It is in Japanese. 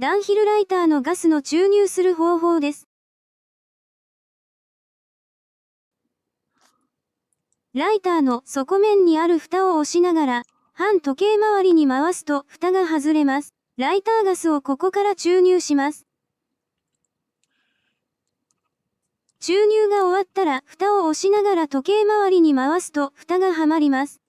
ダンヒルライターのガスの注入する方法です。ライターの底面にある蓋を押しながら、反時計回りに回すと蓋が外れます。ライターガスをここから注入します。注入が終わったら蓋を押しながら時計回りに回すと蓋がはまります。